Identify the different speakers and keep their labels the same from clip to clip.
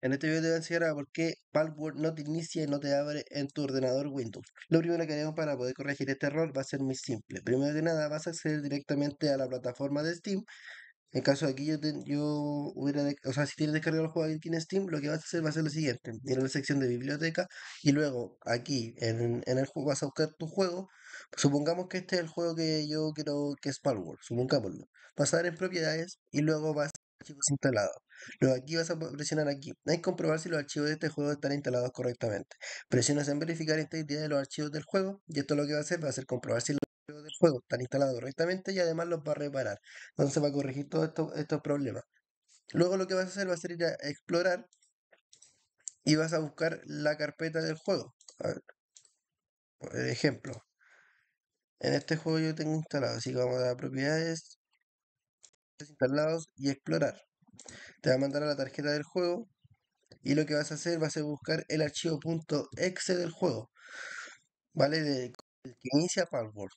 Speaker 1: En este video te voy a enseñar a por qué no te inicia y no te abre en tu ordenador Windows. Lo primero que haremos para poder corregir este error va a ser muy simple. Primero que nada vas a acceder directamente a la plataforma de Steam. En caso de aquí yo, yo hubiera, o sea, si tienes descargado el juego aquí en Steam, lo que vas a hacer va a ser lo siguiente. Ir a la sección de biblioteca y luego aquí en, el juego vas a buscar tu juego. Supongamos que este es el juego que yo quiero que es Palworld, supongámoslo. Vas a dar en propiedades y luego vas archivos instalados. luego aquí vas a presionar aquí. Hay que comprobar si los archivos de este juego están instalados correctamente. Presionas en verificar integridad de los archivos del juego y esto lo que va a hacer va a ser comprobar si los archivos del juego están instalados correctamente y además los va a reparar. Entonces va a corregir todos estos problemas. Luego lo que vas a hacer va a ser ir a explorar y vas a buscar la carpeta del juego. por ejemplo, en este juego yo tengo instalado, así que vamos a propiedades, instalados y explorar. Te va a mandar a la tarjeta del juego y lo que vas a hacer va a ser buscar el archivo .exe del juego, ¿vale? De, que inicia Palworld.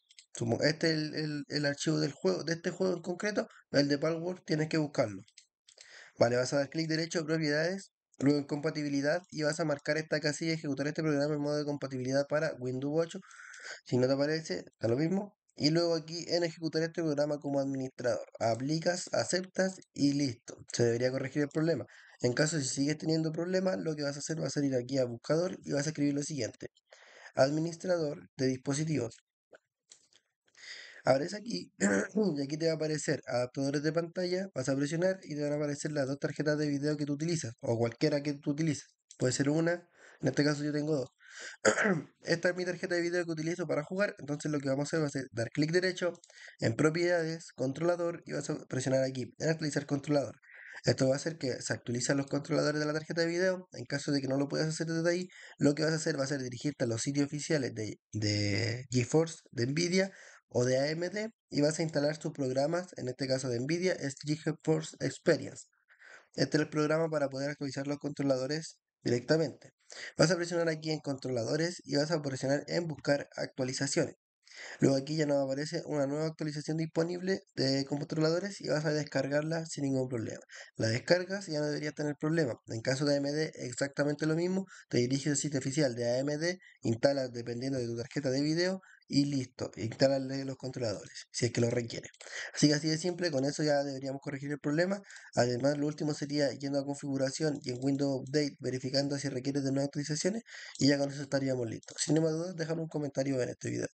Speaker 1: Este es el, archivo del juego, de este juego en concreto, el de Palworld, tienes que buscarlo. Vale, vas a dar clic derecho a propiedades, luego en compatibilidad y vas a marcar esta casilla ejecutar este programa en modo de compatibilidad para Windows 8. Si no te aparece, da lo mismo, y luego aquí en ejecutar este programa como administrador. Aplicas, aceptas y listo. Se debería corregir el problema. En caso si sigues teniendo problemas, lo que vas a hacer va a ser ir aquí a buscador y vas a escribir lo siguiente. Administrador de dispositivos. Abres aquí y aquí te va a aparecer adaptadores de pantalla, vas a presionar y te van a aparecer las dos tarjetas de video que tú utilizas o cualquiera que tú utilices. Puede ser una, en este caso yo tengo dos. Esta es mi tarjeta de video que utilizo para jugar, entonces lo que vamos a hacer va a ser dar clic derecho en propiedades, controlador y vas a presionar aquí en actualizar controlador. Esto va a hacer que se actualizan los controladores de la tarjeta de video. En caso de que no lo puedas hacer desde ahí, lo que vas a hacer va a ser dirigirte a los sitios oficiales de, de GeForce, de Nvidia o de AMD y vas a instalar tus programas, en este caso de Nvidia, es GeForce Experience. Este es el programa para poder actualizar los controladores directamente. Vas a presionar aquí en controladores y vas a presionar en buscar actualizaciones. Luego aquí ya nos aparece una nueva actualización disponible de controladores y vas a descargarla sin ningún problema. La descargas y ya no deberías tener problema. En caso de AMD exactamente lo mismo, te diriges al sitio oficial de AMD, Instala dependiendo de tu tarjeta de video y listo, instala los controladores si es que lo requiere. Así que así de simple, con eso ya deberíamos corregir el problema. Además, lo último sería yendo a configuración y en Windows Update verificando si requiere de nuevas actualizaciones y ya con eso estaríamos listos. Sin más dudas, dejar un comentario en este video.